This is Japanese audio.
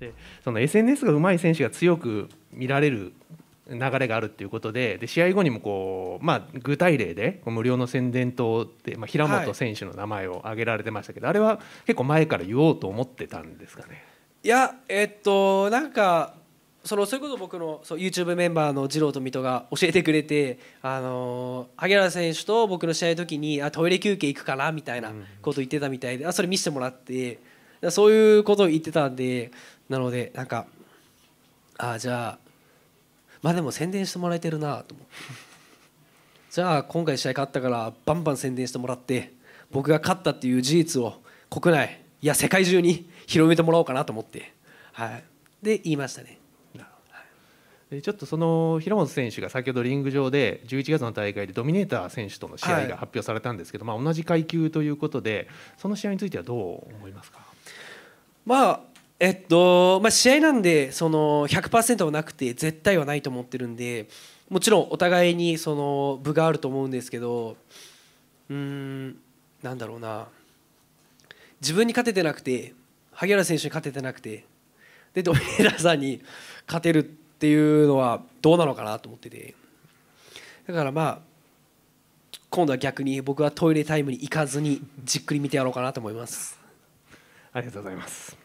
でその SNS が上手い選手が強く見られる流れがあるっていうことでで試合後にもこう、まあ、具体例で無料の宣伝等で、まあ、平本選手の名前を挙げられてましたけど、はい、あれは結構前から言おうと思ってたんですかねいやえっとなんかそのそれこそ僕のそう YouTube メンバーの次郎と水戸が教えてくれて、あの萩原選手と僕の試合の時にあトイレ休憩行くかなみたいなこと言ってたみたいで、あそれ見せてもらって。そういうことを言ってたんでなのでなんかああじゃあまあでも宣伝してもらえてるなと思って じゃあ今回試合勝ったからバンバン宣伝してもらって僕が勝ったっていう事実を国内いや世界中に 広めてもらおうかなと思って、はい、で言いましたね。ちょっとその平本選手が先ほどリング上で11月の大会でドミネーター選手との試合が発表されたんですけど、はい、まあ、同じ階級ということでその試合についてはどう思いますかまあえっとまあ、試合なんでその100%はなくて絶対はないと思ってるんでもちろんお互いにその部があると思うんですけどうんなんだろうな自分に勝ててなくて萩原選手に勝ててなくてでドミラさんに勝てるっていうのはどうなのかなと思っててだからまあ今度は逆に僕はトイレタイムに行かずにじっくり見てやろうかなと思います。ありがとうございます。